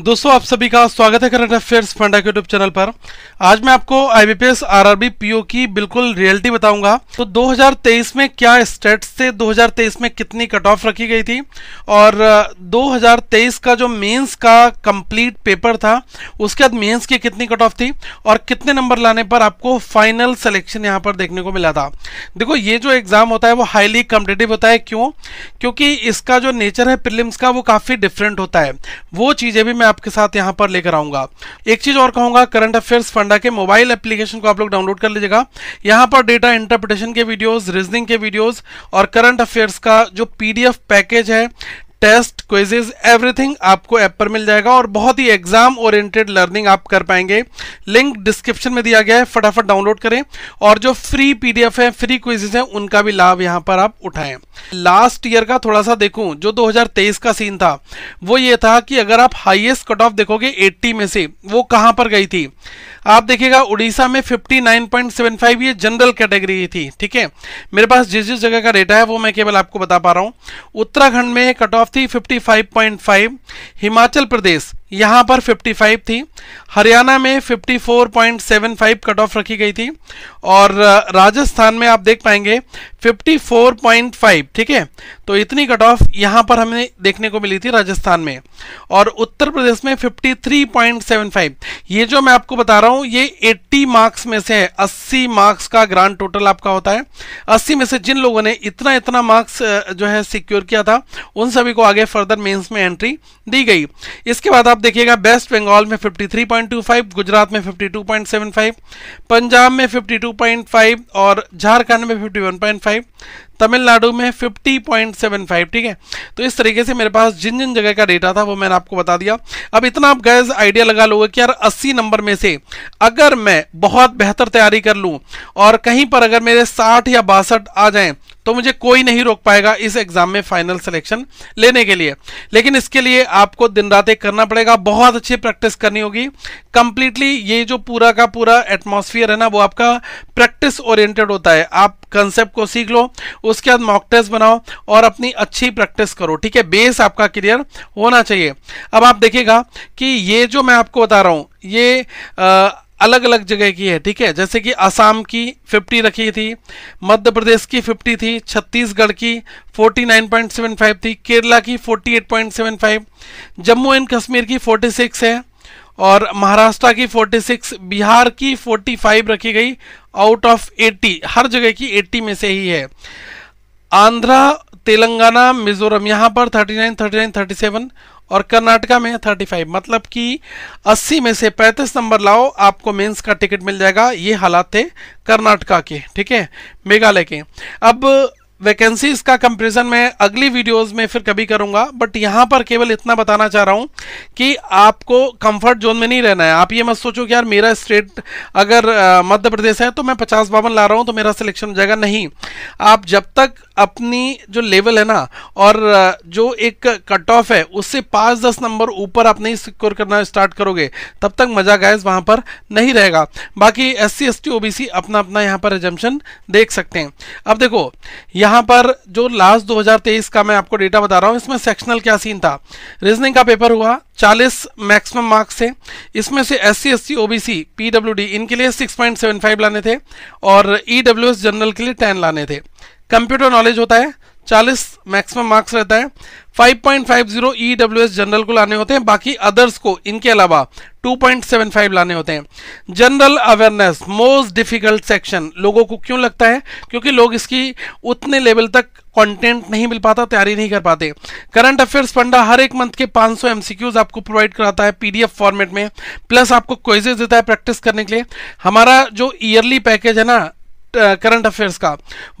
दोस्तों आप सभी का स्वागत है करंट अफेयर्स फंडा के यूट्यूब चैनल पर आज मैं आपको आईबीपीएस आरआरबी पीओ की बिल्कुल रियलिटी बताऊंगा तो 2023 में क्या स्टेट्स थे 2023 में कितनी कट ऑफ रखी गई थी और 2023 का जो मेंस का कंप्लीट पेपर था उसके बाद मेंस की कितनी कट ऑफ थी और कितने नंबर लाने पर आपको फाइनल सेलेक्शन यहाँ पर देखने को मिला था देखो ये जो एग्ज़ाम होता है वो हाईली कम्पिटेटिव होता है क्यों क्योंकि इसका जो नेचर है प्रिलिम्स का वो काफ़ी डिफरेंट होता है वो चीज़ें भी मैं मैं आपके साथ यहाँ पर लेकर आऊंगा एक चीज़ और कहूंगा करंट अफेयर्स फंडा के मोबाइल एप्लीकेशन को आप लोग डाउनलोड कर लीजिएगा यहाँ पर डेटा इंटरप्रिटेशन के वीडियोज़ रीजनिंग के वीडियोज़ और करंट अफेयर्स का जो पी पैकेज है टेस्ट क्विजेज एवरीथिंग आपको ऐप पर मिल जाएगा और बहुत ही एग्जाम ओरिएंटेड लर्निंग आप कर पाएंगे लिंक डिस्क्रिप्शन में दिया गया है फटाफट डाउनलोड करें और जो फ्री पीडीएफ है फ्री क्विजेज हैं उनका भी लाभ यहाँ पर आप उठाएं लास्ट ईयर का थोड़ा सा देखूं जो 2023 का सीन था वो ये था कि अगर आप हाइएस्ट कट ऑफ देखोगे एट्टी में से वो कहाँ पर गई थी आप देखिएगा उड़ीसा में 59.75 ये जनरल कैटेगरी थी ठीक है मेरे पास जिस जिस जगह का डेटा है वो मैं केवल आपको बता पा रहा हूँ उत्तराखंड में कट ऑफ थी 55.5 हिमाचल प्रदेश यहाँ पर 55 थी हरियाणा में 54.75 कट ऑफ रखी गई थी और राजस्थान में आप देख पाएंगे 54.5 ठीक है तो इतनी कट ऑफ यहाँ पर हमें देखने को मिली थी राजस्थान में और उत्तर प्रदेश में 53.75 ये जो मैं आपको बता रहा हूँ हूं ये 80 मार्क्स में से है 80 मार्क्स का ग्रांड टोटल आपका होता है 80 में से जिन लोगों ने इतना इतना मार्क्स जो है सिक्योर किया था उन सभी को आगे फर्दर मेंस में एंट्री दी गई इसके बाद आप देखिएगा बेस्ट बंगाल में 53.25 गुजरात में 52.75 पंजाब में 52.5 और झारखंड में फिफ्टी तमिलनाडु में 50.75 ठीक है तो इस तरीके से मेरे पास जिन जिन जगह का डेटा था वो मैंने आपको बता दिया अब इतना आप गैस आइडिया लगा लोगे कि यार 80 नंबर में से अगर मैं बहुत बेहतर तैयारी कर लूँ और कहीं पर अगर मेरे साठ या बासठ आ जाएं तो मुझे कोई नहीं रोक पाएगा इस एग्जाम में फाइनल सिलेक्शन लेने के लिए लेकिन इसके लिए आपको दिन रात एक करना पड़ेगा बहुत अच्छी प्रैक्टिस करनी होगी कंप्लीटली ये जो पूरा का पूरा एटमोसफियर है ना वो आपका प्रैक्टिस ओरिएंटेड होता है आप कंसेप्ट को सीख लो उसके बाद मॉक टेस्ट बनाओ और अपनी अच्छी प्रैक्टिस करो ठीक है बेस आपका क्लियर होना चाहिए अब आप देखिएगा कि ये जो मैं आपको बता रहा हूँ ये आ, अलग अलग जगह की है ठीक है जैसे कि असम की 50 रखी थी मध्य प्रदेश की 50 थी छत्तीसगढ़ की 49.75 थी केरला की 48.75 जम्मू एंड कश्मीर की 46 है और महाराष्ट्र की 46 बिहार की 45 रखी गई आउट ऑफ 80 हर जगह की 80 में से ही है आंध्रा तेलंगाना मिजोरम यहाँ पर 39, 39, 37 और कर्नाटका में 35 मतलब कि 80 में से 35 नंबर लाओ आपको मेंस का टिकट मिल जाएगा ये हालात थे कर्नाटका के ठीक है मेघालय के अब वैकेंसीज का कंपेरिजन मैं अगली वीडियोस में फिर कभी करूंगा बट यहां पर केवल इतना बताना चाह रहा हूं कि आपको कंफर्ट जोन में नहीं रहना है आप ये मत सोचो कि यार मेरा स्टेट अगर मध्य प्रदेश है तो मैं पचास बावन ला रहा हूं तो मेरा सिलेक्शन हो जाएगा नहीं आप जब तक अपनी जो लेवल है ना और जो एक कट ऑफ है उससे पाँच दस नंबर ऊपर आप नहीं सिक्योर करना स्टार्ट करोगे तब तक मजा गायज वहाँ पर नहीं रहेगा बाकी S C S T C अपना अपना यहाँ पर एजम्पन देख सकते हैं अब देखो यहाँ यहाँ पर जो लास्ट 2023 का मैं आपको डेटा बता रहा हूँ इसमें सेक्शनल क्या सीन था रीजनिंग का पेपर हुआ 40 मैक्सिमम मार्क्स थे इसमें से S C S C O B D इनके लिए 6.75 लाने थे और ईडब्ल्यूएस एस जनरल के लिए 10 लाने थे कंप्यूटर नॉलेज होता है चालीस मैक्सिमम मार्क्स रहता है 5.50 ईडब्ल्यूएस जनरल को लाने होते हैं बाकी अदर्स को इनके अलावा 2.75 लाने होते हैं general awareness most difficult section लोगों को क्यों लगता है क्योंकि लोग इसकी उतने लेवल तक कंटेंट नहीं मिल पाता तैयारी नहीं कर पाते करंट अफेयर्स फंडा हर एक मंथ के 500 सौ आपको प्रोवाइड कराता है पी फॉर्मेट में प्लस आपको क्वेजेज देता है प्रैक्टिस करने के लिए हमारा जो ईयरली पैकेज है ना करंट uh, अफेयर्स का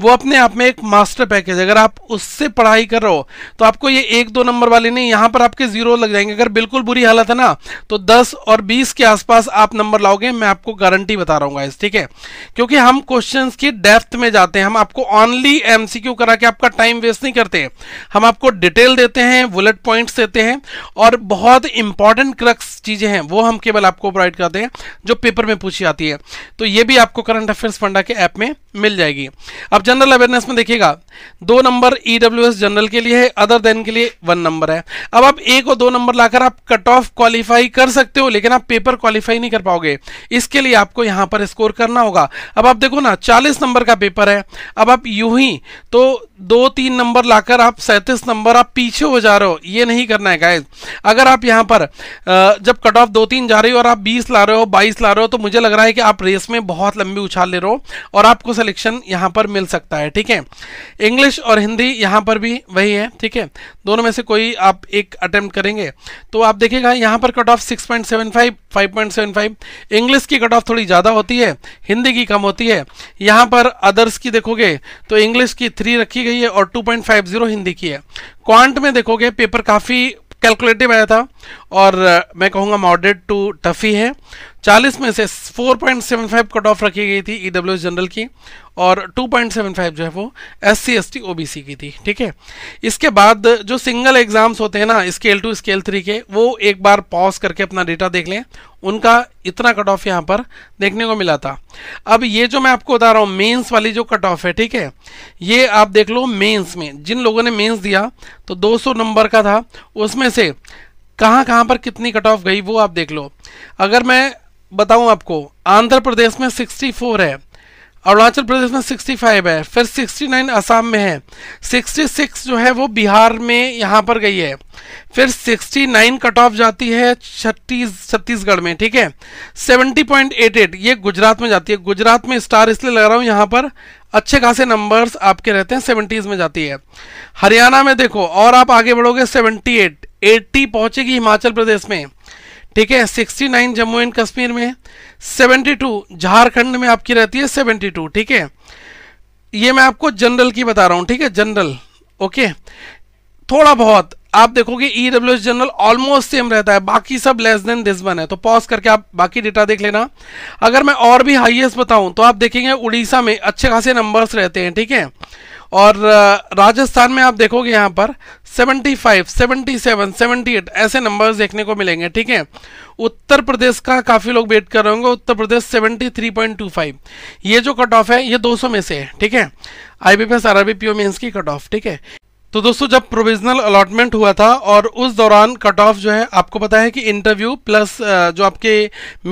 वो अपने आप में एक मास्टर पैकेज अगर आप उससे पढ़ाई कर रहे हो तो आपको ये एक दो नंबर वाले नहीं यहाँ पर आपके जीरो लग जाएंगे अगर बिल्कुल बुरी हालत है ना तो दस और बीस के आसपास आप नंबर लाओगे मैं आपको गारंटी बता रहा हूँ ठीक है क्योंकि हम क्वेश्चन की डेप्थ में जाते हैं हम आपको ऑनली एम करा के आपका टाइम वेस्ट नहीं करते हम आपको डिटेल देते हैं बुलेट पॉइंट्स देते हैं और बहुत इंपॉर्टेंट क्रक्स चीज़ें हैं वो हम केवल आपको प्रोवाइड करते हैं जो पेपर में पूछी जाती है तो ये भी आपको करंट अफेयर्स फंडा के ऐप में में मिल जाएगी अब जनरल अवेयरनेस में देखिएगा दो नंबर ई जनरल के लिए है अदर देन के लिए वन नंबर है अब आप एक और दो नंबर लाकर आप कट ऑफ क्वालिफाई कर सकते हो लेकिन आप पेपर क्वालिफाई नहीं कर पाओगे इसके लिए आपको यहाँ पर स्कोर करना होगा अब आप देखो ना चालीस नंबर का पेपर है अब आप यू ही तो दो तीन नंबर लाकर आप सैंतीस नंबर आप पीछे हो जा रहे हो ये नहीं करना है गाइज अगर आप यहाँ पर जब कट ऑफ दो तीन जा रही हो और आप बीस ला रहे हो बाईस ला रहे हो तो मुझे लग रहा है कि आप रेस में बहुत लंबी उछाल ले रहे हो और आपको सिलेक्शन यहाँ पर मिल सकता है ठीक है इंग्लिश और हिंदी यहाँ पर भी वही है ठीक है दोनों में से कोई आप एक अटैम्प्ट करेंगे तो आप देखिएगा यहाँ पर cut off six point seven five five point seven five English की कट ऑफ थोड़ी ज़्यादा होती है हिंदी की कम होती है यहाँ पर अदर्स की देखोगे तो इंग्लिश की थ्री रखी गई है और टू हिंदी की है क्वांट में देखोगे पेपर काफ़ी कैलकुलेटिव आया था और मैं कहूँगा मॉडरेट टू टफी है 40 में से 4.75 कट ऑफ रखी गई थी ई e जनरल की और 2.75 जो है वो S C S T O B C की थी ठीक है इसके बाद जो सिंगल एग्ज़ाम्स होते हैं ना स्केल टू स्केल थ्री के वो एक बार पॉज करके अपना डेटा देख लें उनका इतना कट ऑफ यहाँ पर देखने को मिला था अब ये जो मैं आपको बता रहा हूँ मेंस वाली जो कट ऑफ है ठीक है ये आप देख लो मेंस में जिन लोगों ने मेंस दिया तो 200 नंबर का था उसमें से कहाँ कहाँ पर कितनी कट ऑफ गई वो आप देख लो अगर मैं बताऊँ आपको आंध्र प्रदेश में 64 है अरुणाचल प्रदेश में 65 है फिर 69 असम में है 66 जो है वो बिहार में यहाँ पर गई है फिर 69 कट ऑफ जाती है छत्तीस छत्तीसगढ़ में ठीक है 70.88 ये गुजरात में जाती है गुजरात में स्टार इसलिए लगा रहा हूँ यहाँ पर अच्छे खासे नंबर्स आपके रहते हैं सेवेंटीज़ में जाती है हरियाणा में देखो और आप आगे बढ़ोगे 78 80 पहुँचेगी हिमाचल प्रदेश में ठीक है 69 जम्मू एंड कश्मीर में 72 झारखंड में आपकी रहती है 72 ठीक है ये मैं आपको जनरल की बता रहा हूँ ठीक है जनरल ओके थोड़ा बहुत आप देखोगे E e W general almost same रहता है बाकी सब लेस देन दिस वन है तो पॉज करके आप बाकी डेटा देख लेना अगर मैं और भी हाइएस्ट बताऊं तो आप देखेंगे उड़ीसा में अच्छे खासे नंबर्स रहते हैं ठीक है थीके? और राजस्थान में आप देखोगे यहाँ पर 75, 77, 78 ऐसे नंबर्स देखने को मिलेंगे ठीक है उत्तर प्रदेश का काफ़ी लोग वेट कर रहे होंगे उत्तर प्रदेश 73.25 ये जो कट ऑफ है ये 200 में से है ठीक है I B P S R R B P O mains की कट ऑफ ठीक है तो दोस्तों जब प्रोविजनल अलॉटमेंट हुआ था और उस दौरान कट ऑफ जो है आपको पता है कि इंटरव्यू प्लस जो आपके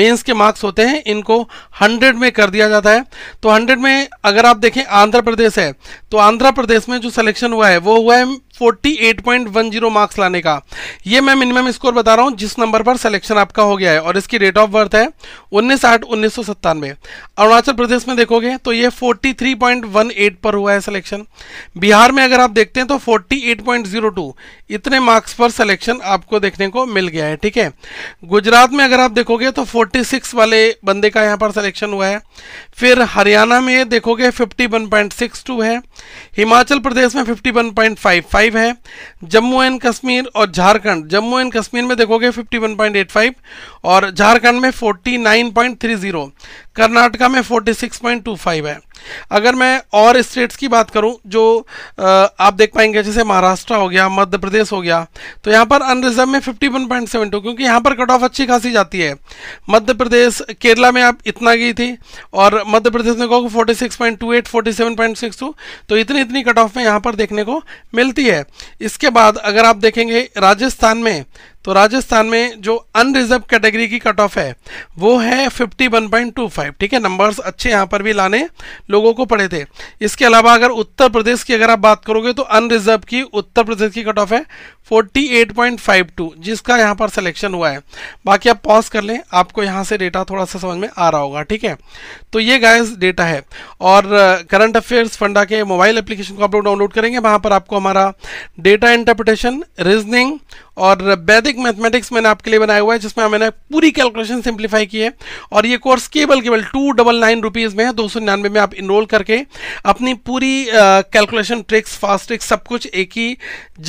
मेंस के मार्क्स होते हैं इनको 100 में कर दिया जाता है तो 100 में अगर आप देखें आंध्र प्रदेश है तो आंध्र प्रदेश में जो सिलेक्शन हुआ है वो हुआ है 48.10 मार्क्स लाने का ये मैं मिनिमम स्कोर बता रहा हूँ जिस नंबर पर सिलेक्शन आपका हो गया है और इसकी डेट ऑफ बर्थ है उन्नीस आठ उन्नीस सौ सत्तानवे अरुणाचल प्रदेश में देखोगे तो ये 43.18 पर हुआ है सिलेक्शन बिहार में अगर आप देखते हैं तो 48.02 इतने मार्क्स पर सिलेक्शन आपको देखने को मिल गया है ठीक है गुजरात में अगर आप देखोगे तो फोर्टी वाले बंदे का यहाँ पर सिलेक्शन हुआ है फिर हरियाणा में देखोगे फिफ्टी है हिमाचल प्रदेश में फिफ्टी फाइव है जम्मू एंड कश्मीर और झारखंड जम्मू एंड कश्मीर में देखोगे 51.85 और झारखंड में 49.30 कर्नाटका में 46.25 है अगर मैं और स्टेट्स की बात करूं जो आप देख पाएंगे जैसे महाराष्ट्र हो गया मध्य प्रदेश हो गया तो यहाँ पर अनरिजर्व में 51.72 क्योंकि यहाँ पर कट ऑफ अच्छी खासी जाती है मध्य प्रदेश केरला में आप इतना गई थी और मध्य प्रदेश में कहो forty six point two eight forty seven point six two तो इतनी इतनी कट ऑफ में यहाँ पर देखने को मिलती है इसके बाद अगर आप देखेंगे राजस्थान में तो राजस्थान में जो अनरिजर्व कैटेगरी की कट ऑफ है वो है 51.25 ठीक है नंबर्स अच्छे यहाँ पर भी लाने लोगों को पड़े थे इसके अलावा अगर उत्तर प्रदेश की अगर आप बात करोगे तो अनरिजर्व की उत्तर प्रदेश की कट ऑफ है 48.52 जिसका यहाँ पर सिलेक्शन हुआ है बाकी आप पॉज कर लें आपको यहाँ से डेटा थोड़ा सा समझ में आ रहा होगा ठीक है तो ये गायस डेटा है और करंट अफेयर्स फंडा के मोबाइल एप्लीकेशन को आप लोग डाउनलोड करेंगे वहाँ पर आपको हमारा डेटा इंटरप्रिटेशन रीजनिंग और वैदिक मैथमेटिक्स मैंने आपके लिए बनाया हुआ है जिसमें मैंने पूरी कैलकुलेशन सिंप्लीफाई की है और ये कोर्स केवल केवल टू डबल नाइन रुपीज़ में है दो सौ निन्यानवे में आप इनरोल करके अपनी पूरी कैलकुलेशन ट्रिक्स फास्ट ट्रिक्स सब कुछ एक ही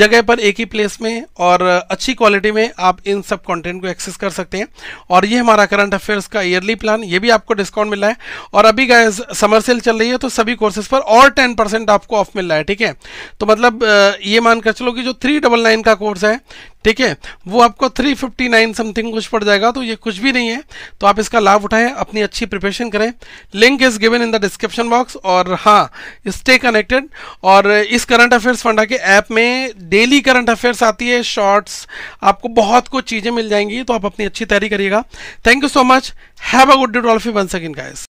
जगह पर एक ही प्लेस में और अच्छी क्वालिटी में आप इन सब कॉन्टेंट को एक्सेस कर सकते हैं और ये हमारा करंट अफेयर्स का ईयरली प्लान ये भी आपको डिस्काउंट मिला है और अभी गाय समर सेल चल रही है तो सभी कोर्सेज पर और टेन परसेंट आपको ऑफ मिल रहा है ठीक है तो मतलब ये मानकर चलो कि जो थ्री डबल नाइन का कोर्स है ठीक है वो आपको 359 समथिंग कुछ पड़ जाएगा तो ये कुछ भी नहीं है तो आप इसका लाभ उठाएं अपनी अच्छी प्रिपरेशन करें link is given in the description box और हाँ स्टे कनेक्टेड और इस करंट अफेयर्स फंडा के ऐप में डेली करंट अफेयर्स आती है शॉर्ट्स आपको बहुत कुछ चीज़ें मिल जाएंगी तो आप अपनी अच्छी तैयारी करिएगा thank you so much have a good day डॉल्फी वन सेकेंड गाइस